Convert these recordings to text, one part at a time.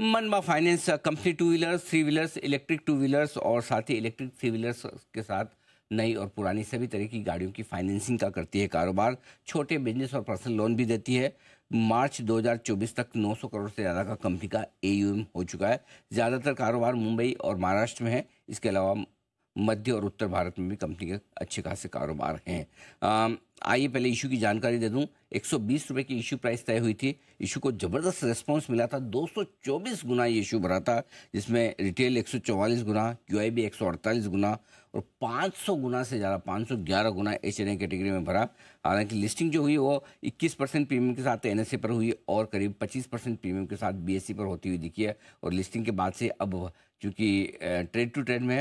मनमा finance company two wheelers three wheelers electric two wheelers और साथ ही इलेक्ट्रिक थ्री व्हीलर्स के साथ नई और पुरानी सभी तरह की गाड़ियों की फाइनेंसिंग का करती है कारोबार छोटे बिजनेस और पर्सनल लोन भी देती है मार्च 2024 तक 900 करोड़ से ज़्यादा का कंपनी का ए हो चुका है ज़्यादातर कारोबार मुंबई और महाराष्ट्र में है इसके अलावा मध्य और उत्तर भारत में भी कंपनी के अच्छे खासे कारोबार हैं आइए पहले इशू की जानकारी दे दूं 120 रुपए की इशू प्राइस तय हुई थी इशू को ज़बरदस्त रिस्पॉन्स मिला था 224 गुना ये इशू भरा था जिसमें रिटेल 144 गुना क्यू आई बी गुना और 500 गुना से ज़्यादा 511 गुना एच एन कैटेगरी में भरा हालांकि लिस्टिंग जो हुई वो 21 परसेंट प्रीमियम के साथ एन पर हुई और करीब 25 परसेंट प्रीमियम के साथ बी पर होती हुई दिखी है और लिस्टिंग के बाद से अब चूँकि ट्रेड टू ट्रेड में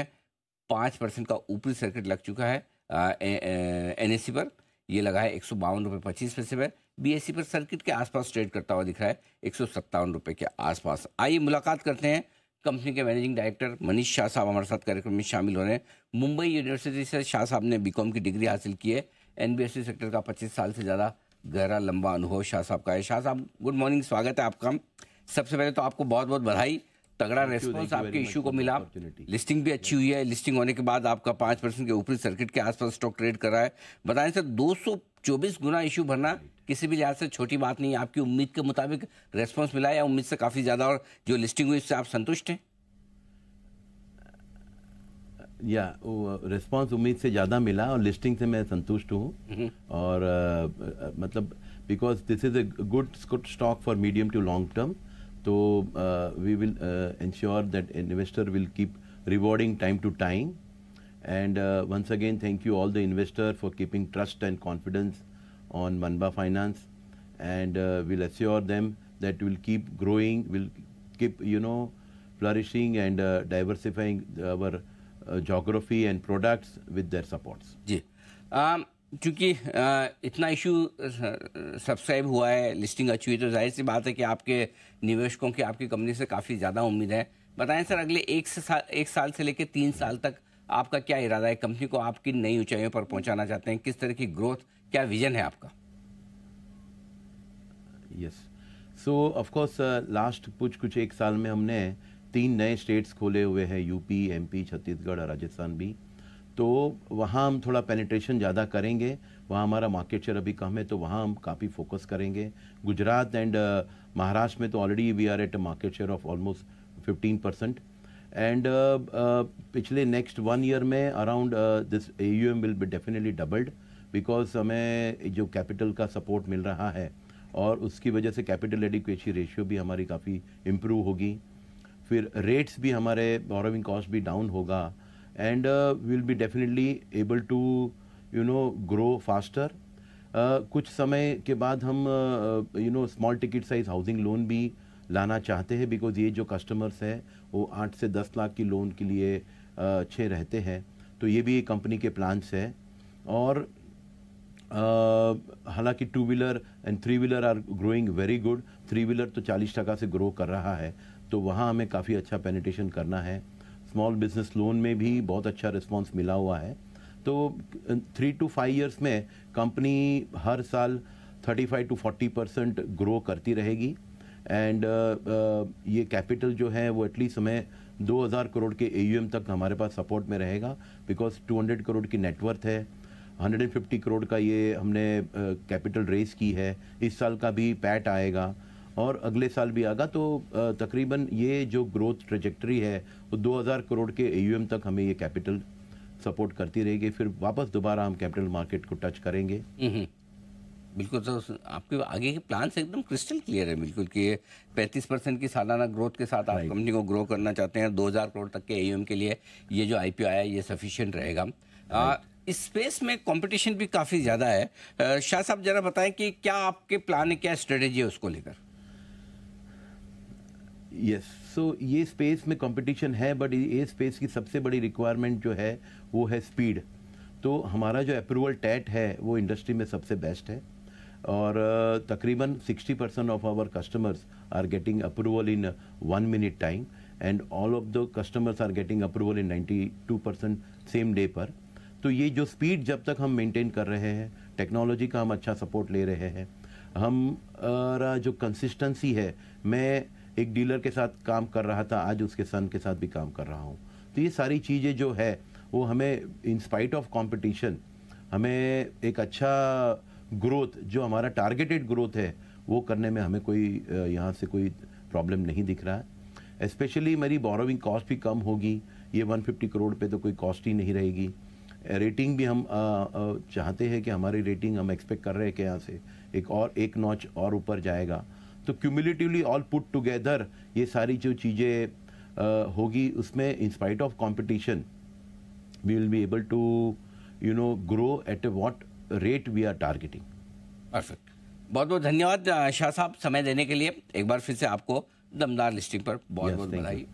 पाँच परसेंट का ऊपरी सर्किट लग चुका है एन एस सी पर यह लगा है एक सौ बावन रुपये पच्चीस पैसे पर बी एस सी पर सर्किट के आसपास ट्रेड करता हुआ दिख रहा है एक सौ सत्तावन रुपये के आसपास आइए मुलाकात करते हैं कंपनी के मैनेजिंग डायरेक्टर मनीष शाह साहब हमारे साथ कार्यक्रम में शामिल हो रहे हैं मुंबई यूनिवर्सिटी से शाह साहब ने बीकॉम की डिग्री हासिल की है N B S C sector का पच्चीस साल से ज़्यादा गहरा लंबा अनुभव शाह साहब का है शाह साहब गुड मॉर्निंग स्वागत है आपका सबसे पहले तो आपको बहुत बहुत बधाई तगड़ा रेस्पॉन्स आपके इशू को मिला लिस्टिंग भी अच्छी हुई है लिस्टिंग होने के बाद आपका पांच परसेंट के ऊपरी सर्किट के आसपास स्टॉक ट्रेड कर रहा है बताएं सर 224 गुना इशू भरना किसी भी लिहाज से छोटी बात नहीं आपकी उम्मीद के मुताबिक रेस्पॉन्स मिला या उम्मीद से काफ़ी ज़्यादा और जो लिस्टिंग हुई इससे आप संतुष्ट हैं या uh, रिस्पांस uh, उम्मीद से ज़्यादा मिला और लिस्टिंग से मैं संतुष्ट हूँ हम्म। और uh, मतलब because this is a good stock for medium to long term So uh, we will uh, ensure that an investor will keep rewarding time to time. And uh, once again, thank you all the investor for keeping trust and confidence on Manba Finance. And uh, we'll assure them that we'll keep growing, we'll keep, you know, flourishing and uh, diversifying our uh, geography and products with their supports. Yeah. Um चूँकि इतना issue subscribe हुआ है listing अच्छी हुई तो जाहिर सी बात है कि आपके निवेशकों की आपकी कंपनी से काफ़ी ज़्यादा उम्मीद है बताएं सर अगले एक से साल एक साल से लेकर तीन साल तक आपका क्या इरादा है कंपनी को आप किन नई ऊंचाइयों पर पहुंचाना चाहते हैं किस तरह की ग्रोथ क्या विजन है आपका यस सो ऑफकोर्स लास्ट कुछ कुछ एक साल में हमने तीन नए स्टेट्स खोले हुए हैं यूपी एमपी छत्तीसगढ़ और राजस्थान भी तो वहाँ हम थोड़ा पेनिट्रेशन ज़्यादा करेंगे वहाँ हमारा मार्केट शेयर अभी कम है तो वहाँ हम काफ़ी फोकस करेंगे गुजरात एंड uh, महाराष्ट्र में तो already we are at a market share of almost fifteen percent and पिछले नेक्स्ट वन ईयर में around this A U M will be definitely doubled because हमें जो कैपिटल का सपोर्ट मिल रहा है और उसकी वजह से कैपिटल एडिक्वेसी रेशियो भी हमारी काफ़ी इम्प्रूव होगी फिर रेट्स भी हमारे बॉरोविंग कॉस्ट भी डाउन होगा and will be definitely able to you know grow faster कुछ समय के बाद हम you know small ticket size housing loan भी लाना चाहते हैं बिकॉज ये जो कस्टमर्स हैं वो आठ से दस लाख की लोन के लिए uh, अच्छे रहते हैं तो ये भी कंपनी के प्लान्स है और uh, हालांकि two wheeler and three wheeler are growing very good three wheeler तो चालीस टका से ग्रो कर रहा है तो वहाँ हमें काफ़ी अच्छा पेनिटेशन करना है स्मॉल बिजनेस लोन में भी बहुत अच्छा रिस्पॉन्स मिला हुआ है तो थ्री टू फाइव ईयर्स में कंपनी हर साल thirty five to forty percent grow करती रहेगी एंड uh, uh, ये कैपिटल जो है वो एटलीस्ट हमें 2000 करोड़ के ए तक हमारे पास सपोर्ट में रहेगा बिकॉज 200 करोड़ की नेटवर्थ है 150 करोड़ का ये हमने कैपिटल uh, रेस की है इस साल का भी पैट आएगा और अगले साल भी आगा तो तकरीबन ये जो ग्रोथ ट्रेजेक्ट्री है वो 2000 करोड़ के ए तक हमें ये कैपिटल सपोर्ट करती रहेगी फिर वापस दोबारा हम कैपिटल मार्केट को टच करेंगे हम्म, हम्म। बिल्कुल तो सर आपके आगे के प्लान से एकदम क्रिस्टल क्लियर है बिल्कुल कि ये पैंतीस परसेंट की सालाना ग्रोथ के साथ आप कंपनी को ग्रो करना चाहते हैं 2000 करोड़ तक के ए के लिए ये जो आई आया ये सफिशियंट रहेगा आ, इस स्पेस में कंपटीशन भी काफ़ी ज़्यादा है शाह साहब जरा बताएं कि क्या आपके प्लान क्या स्ट्रेटेजी है उसको लेकर यस सो ये स्पेस में कंपटीशन है बट ये स्पेस की सबसे बड़ी रिक्वायरमेंट जो है वो है स्पीड तो हमारा जो अप्रूवल टैट है वो इंडस्ट्री में सबसे बेस्ट है और तकरीबन 60 percent of our customers are getting approval in one minute time and all of the customers are getting approval in 92 percent same day पर तो ये जो स्पीड जब तक हम मेंटेन कर रहे हैं टेक्नोलॉजी का हम अच्छा सपोर्ट ले रहे हैं हमारा जो कंसिस्टेंसी है मैं एक डीलर के साथ काम कर रहा था आज उसके सन के साथ भी काम कर रहा हूँ तो ये सारी चीज़ें जो है वो हमें इन स्पाइट ऑफ कॉम्पिटिशन हमें एक अच्छा ग्रोथ जो हमारा टारगेटेड ग्रोथ है वो करने में हमें कोई यहाँ से कोई प्रॉब्लम नहीं दिख रहा है स्पेशली मेरी बोरोविंग कॉस्ट भी कम होगी ये 150 करोड़ पे तो कोई कॉस्ट ही नहीं रहेगी रेटिंग भी हम आ, आ, चाहते हैं कि हमारी रेटिंग हम एक्सपेक्ट कर रहे हैं कि यहाँ से एक और एक नॉच और ऊपर जाएगा तो क्यूमुलेटिवली ऑल पुट टुगेदर ये सारी जो चीज़ें होगी उसमें in spite of competition we will be able to you know grow at a what rate we are targeting perfect बहुत बहुत धन्यवाद शाह साहब समय देने के लिए एक बार फिर से आपको दमदार लिस्टिंग पर बहुत yes, बहुत बधाई